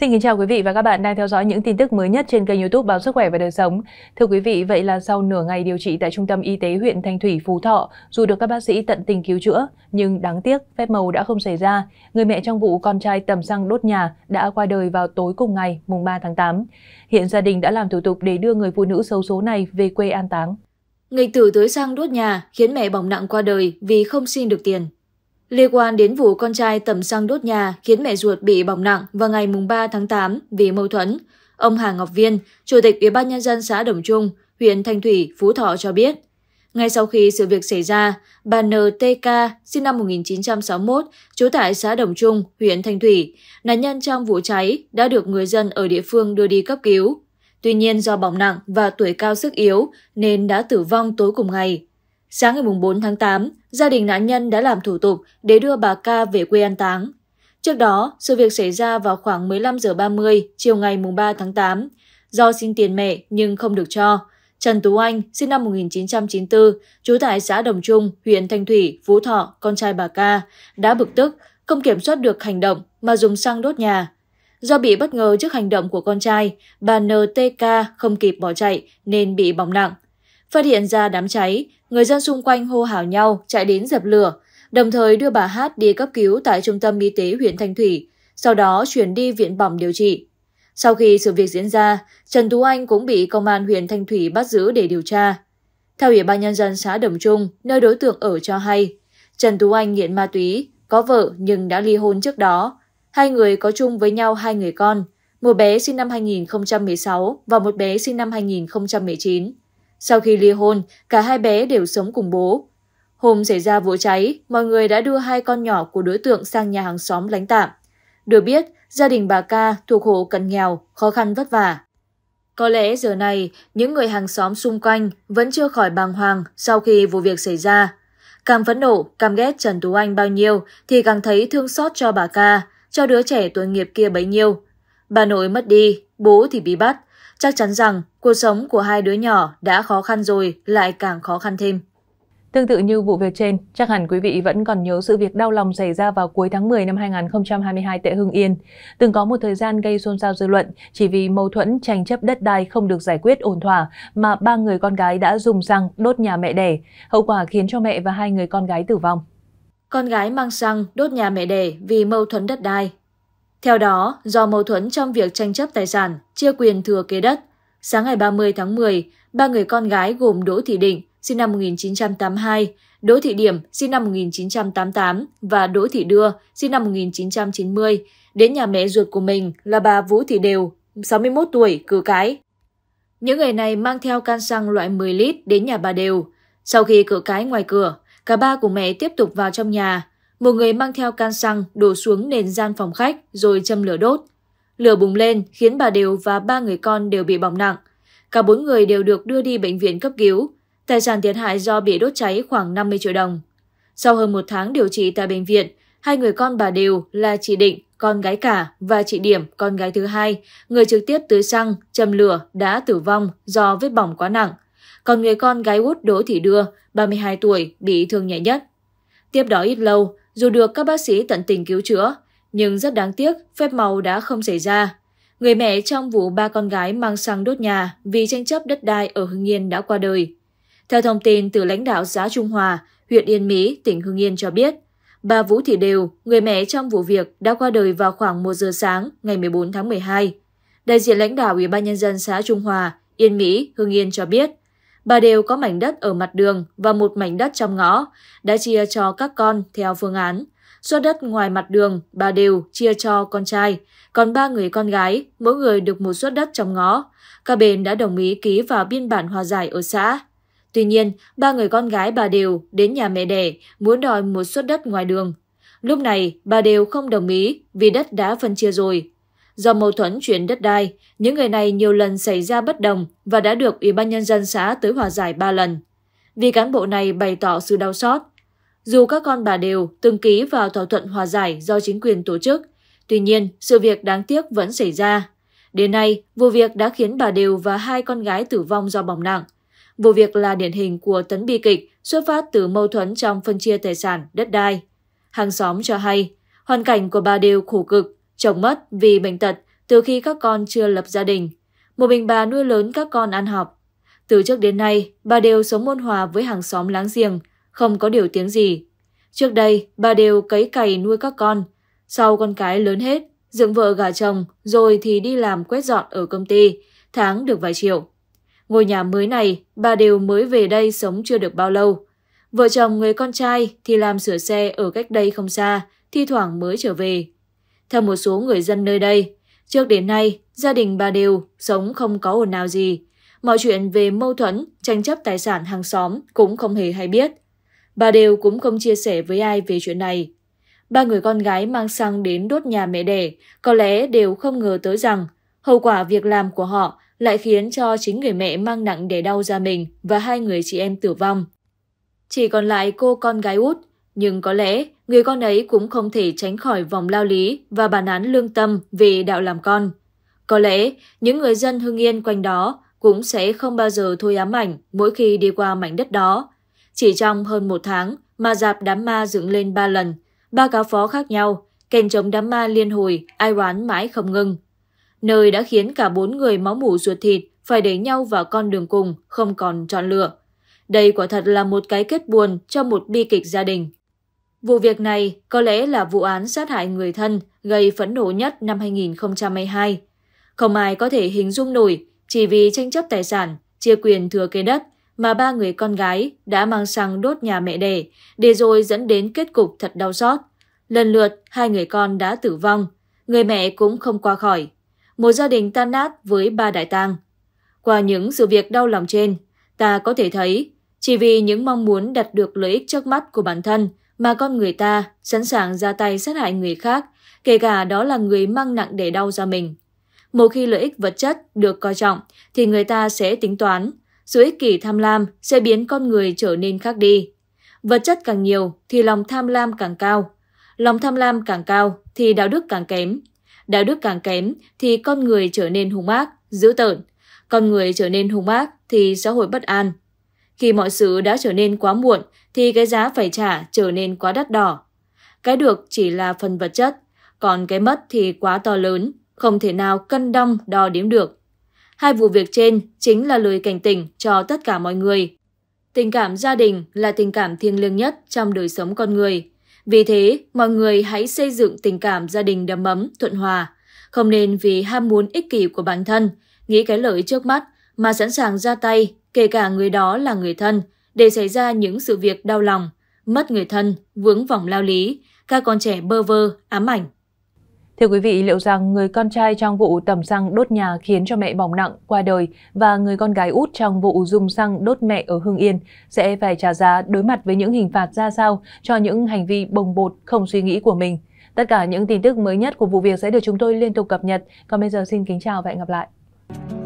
Xin kính chào quý vị và các bạn đang theo dõi những tin tức mới nhất trên kênh youtube Báo Sức Khỏe và Đời Sống. Thưa quý vị, vậy là sau nửa ngày điều trị tại Trung tâm Y tế huyện Thanh Thủy, Phú Thọ, dù được các bác sĩ tận tình cứu chữa, nhưng đáng tiếc phép màu đã không xảy ra. Người mẹ trong vụ con trai tầm xăng đốt nhà đã qua đời vào tối cùng ngày, mùng 3 tháng 8. Hiện gia đình đã làm thủ tục để đưa người phụ nữ xấu số này về quê an táng. Người tử tưới xăng đốt nhà khiến mẹ bỏng nặng qua đời vì không xin được tiền. Liên quan đến vụ con trai tẩm xăng đốt nhà khiến mẹ ruột bị bỏng nặng vào ngày 3 tháng 8 vì mâu thuẫn, ông Hà Ngọc Viên, Chủ tịch Ủy ban Nhân dân xã Đồng Trung, huyện Thanh Thủy, Phú Thọ cho biết. Ngay sau khi sự việc xảy ra, bà NTK, sinh năm 1961, trú tại xã Đồng Trung, huyện Thanh Thủy, nạn nhân trong vụ cháy đã được người dân ở địa phương đưa đi cấp cứu. Tuy nhiên do bỏng nặng và tuổi cao sức yếu nên đã tử vong tối cùng ngày. Sáng ngày 4 tháng 8, gia đình nạn nhân đã làm thủ tục để đưa bà ca về quê an táng. Trước đó, sự việc xảy ra vào khoảng 15 h 30 chiều ngày 3 tháng 8. Do xin tiền mẹ nhưng không được cho, Trần Tú Anh, sinh năm 1994, trú tại xã Đồng Trung, huyện Thanh Thủy, Phú Thọ, con trai bà ca, đã bực tức, không kiểm soát được hành động mà dùng xăng đốt nhà. Do bị bất ngờ trước hành động của con trai, bà NTK không kịp bỏ chạy nên bị bỏng nặng. Phát hiện ra đám cháy, Người dân xung quanh hô hào nhau chạy đến dập lửa, đồng thời đưa bà Hát đi cấp cứu tại trung tâm y tế huyện Thanh Thủy, sau đó chuyển đi viện bỏng điều trị. Sau khi sự việc diễn ra, Trần Tú Anh cũng bị công an huyện Thanh Thủy bắt giữ để điều tra. Theo Ủy ban Nhân dân xã Đồng Trung, nơi đối tượng ở cho hay, Trần Tú Anh nghiện ma túy, có vợ nhưng đã ly hôn trước đó. Hai người có chung với nhau hai người con, một bé sinh năm 2016 và một bé sinh năm 2019. Sau khi ly hôn, cả hai bé đều sống cùng bố. Hôm xảy ra vụ cháy, mọi người đã đưa hai con nhỏ của đối tượng sang nhà hàng xóm lánh tạm. Được biết, gia đình bà ca thuộc hộ cận nghèo, khó khăn vất vả. Có lẽ giờ này, những người hàng xóm xung quanh vẫn chưa khỏi bàng hoàng sau khi vụ việc xảy ra. Càng phẫn nộ, càng ghét Trần Tú Anh bao nhiêu thì càng thấy thương xót cho bà ca, cho đứa trẻ tội nghiệp kia bấy nhiêu. Bà nội mất đi, bố thì bị bắt, Chắc chắn rằng cuộc sống của hai đứa nhỏ đã khó khăn rồi lại càng khó khăn thêm. Tương tự như vụ việc trên, chắc hẳn quý vị vẫn còn nhớ sự việc đau lòng xảy ra vào cuối tháng 10 năm 2022 tại Hưng Yên, từng có một thời gian gây xôn xao dư luận chỉ vì mâu thuẫn tranh chấp đất đai không được giải quyết ổn thỏa mà ba người con gái đã dùng xăng đốt nhà mẹ đẻ, hậu quả khiến cho mẹ và hai người con gái tử vong. Con gái mang xăng đốt nhà mẹ đẻ vì mâu thuẫn đất đai theo đó, do mâu thuẫn trong việc tranh chấp tài sản, chia quyền thừa kế đất, sáng ngày 30 tháng 10, ba người con gái gồm Đỗ Thị Định, sinh năm 1982, Đỗ Thị Điểm, sinh năm 1988 và Đỗ Thị Đưa, sinh năm 1990, đến nhà mẹ ruột của mình là bà Vũ Thị Đều, 61 tuổi, cử cái. Những người này mang theo can xăng loại 10 lít đến nhà bà Đều. Sau khi cử cái ngoài cửa, cả ba của mẹ tiếp tục vào trong nhà một người mang theo can xăng đổ xuống nền gian phòng khách rồi châm lửa đốt. Lửa bùng lên khiến bà Đều và ba người con đều bị bỏng nặng. Cả bốn người đều được đưa đi bệnh viện cấp cứu. Tài sản thiệt hại do bị đốt cháy khoảng 50 triệu đồng. Sau hơn một tháng điều trị tại bệnh viện, hai người con bà Đều là chị Định, con gái cả và chị Điểm, con gái thứ hai, người trực tiếp tưới xăng, châm lửa đã tử vong do vết bỏng quá nặng. Còn người con gái út Đỗ Thị Đưa, 32 tuổi, bị thương nhẹ nhất. Tiếp đó ít lâu, dù được các bác sĩ tận tình cứu chữa, nhưng rất đáng tiếc phép màu đã không xảy ra. Người mẹ trong vụ ba con gái mang xăng đốt nhà vì tranh chấp đất đai ở Hưng Yên đã qua đời. Theo thông tin từ lãnh đạo xã Trung Hòa, huyện Yên Mỹ, tỉnh Hưng Yên cho biết, bà Vũ Thị Đều, người mẹ trong vụ việc, đã qua đời vào khoảng 1 giờ sáng ngày 14 tháng 12. Đại diện lãnh đạo Ủy ban Nhân dân xã Trung Hòa, Yên Mỹ, Hưng Yên cho biết, bà đều có mảnh đất ở mặt đường và một mảnh đất trong ngõ, đã chia cho các con theo phương án. Số đất ngoài mặt đường, bà đều chia cho con trai, còn ba người con gái, mỗi người được một suất đất trong ngõ. Các bên đã đồng ý ký vào biên bản hòa giải ở xã. Tuy nhiên, ba người con gái bà đều đến nhà mẹ đẻ muốn đòi một suất đất ngoài đường. Lúc này, bà đều không đồng ý vì đất đã phân chia rồi, Do mâu thuẫn chuyện đất đai, những người này nhiều lần xảy ra bất đồng và đã được Ủy ban Nhân dân xã tới hòa giải 3 lần. Vì cán bộ này bày tỏ sự đau xót. Dù các con bà đều từng ký vào thỏa thuận hòa giải do chính quyền tổ chức, tuy nhiên sự việc đáng tiếc vẫn xảy ra. Đến nay, vụ việc đã khiến bà đều và hai con gái tử vong do bỏng nặng. Vụ việc là điển hình của tấn bi kịch xuất phát từ mâu thuẫn trong phân chia tài sản, đất đai. Hàng xóm cho hay, hoàn cảnh của bà đều khổ cực Chồng mất vì bệnh tật từ khi các con chưa lập gia đình. Một mình bà nuôi lớn các con ăn học. Từ trước đến nay, bà đều sống môn hòa với hàng xóm láng giềng, không có điều tiếng gì. Trước đây, bà đều cấy cày nuôi các con. Sau con cái lớn hết, dựng vợ gả chồng rồi thì đi làm quét dọn ở công ty, tháng được vài triệu. Ngôi nhà mới này, bà đều mới về đây sống chưa được bao lâu. Vợ chồng người con trai thì làm sửa xe ở cách đây không xa, thi thoảng mới trở về. Theo một số người dân nơi đây, trước đến nay gia đình bà đều sống không có ồn nào gì. Mọi chuyện về mâu thuẫn, tranh chấp tài sản hàng xóm cũng không hề hay biết. Bà đều cũng không chia sẻ với ai về chuyện này. Ba người con gái mang xăng đến đốt nhà mẹ đẻ có lẽ đều không ngờ tới rằng hậu quả việc làm của họ lại khiến cho chính người mẹ mang nặng đẻ đau ra mình và hai người chị em tử vong. Chỉ còn lại cô con gái út nhưng có lẽ người con ấy cũng không thể tránh khỏi vòng lao lý và bản án lương tâm vì đạo làm con. Có lẽ những người dân Hưng Yên quanh đó cũng sẽ không bao giờ thôi ám ảnh mỗi khi đi qua mảnh đất đó. Chỉ trong hơn một tháng mà dạp đám ma dựng lên ba lần, ba cáo phó khác nhau, kèn chống đám ma liên hồi, ai oán mãi không ngưng. Nơi đã khiến cả bốn người máu mủ ruột thịt phải đẩy nhau vào con đường cùng, không còn chọn lựa. Đây quả thật là một cái kết buồn cho một bi kịch gia đình. Vụ việc này có lẽ là vụ án sát hại người thân gây phẫn nộ nhất năm 2022. Không ai có thể hình dung nổi chỉ vì tranh chấp tài sản, chia quyền thừa kế đất mà ba người con gái đã mang sang đốt nhà mẹ đẻ để rồi dẫn đến kết cục thật đau xót. Lần lượt, hai người con đã tử vong, người mẹ cũng không qua khỏi. Một gia đình tan nát với ba đại tang. Qua những sự việc đau lòng trên, ta có thể thấy chỉ vì những mong muốn đạt được lợi ích trước mắt của bản thân mà con người ta sẵn sàng ra tay sát hại người khác, kể cả đó là người mang nặng để đau ra mình. Một khi lợi ích vật chất được coi trọng thì người ta sẽ tính toán, sự ích kỷ tham lam sẽ biến con người trở nên khác đi. Vật chất càng nhiều thì lòng tham lam càng cao, lòng tham lam càng cao thì đạo đức càng kém, đạo đức càng kém thì con người trở nên hung ác, dữ tợn, con người trở nên hung ác thì xã hội bất an, khi mọi sự đã trở nên quá muộn thì cái giá phải trả trở nên quá đắt đỏ. Cái được chỉ là phần vật chất, còn cái mất thì quá to lớn, không thể nào cân đong đo đếm được. Hai vụ việc trên chính là lời cảnh tỉnh cho tất cả mọi người. Tình cảm gia đình là tình cảm thiêng liêng nhất trong đời sống con người. Vì thế, mọi người hãy xây dựng tình cảm gia đình đầm ấm, thuận hòa. Không nên vì ham muốn ích kỷ của bản thân, nghĩ cái lợi trước mắt mà sẵn sàng ra tay kể cả người đó là người thân, để xảy ra những sự việc đau lòng, mất người thân, vướng vòng lao lý, các con trẻ bơ vơ, ám ảnh. Thưa quý vị, liệu rằng người con trai trong vụ tẩm xăng đốt nhà khiến cho mẹ bỏng nặng qua đời và người con gái út trong vụ dùng xăng đốt mẹ ở Hưng Yên sẽ phải trả giá đối mặt với những hình phạt ra sao cho những hành vi bồng bột không suy nghĩ của mình? Tất cả những tin tức mới nhất của vụ việc sẽ được chúng tôi liên tục cập nhật. Còn bây giờ xin kính chào và hẹn gặp lại.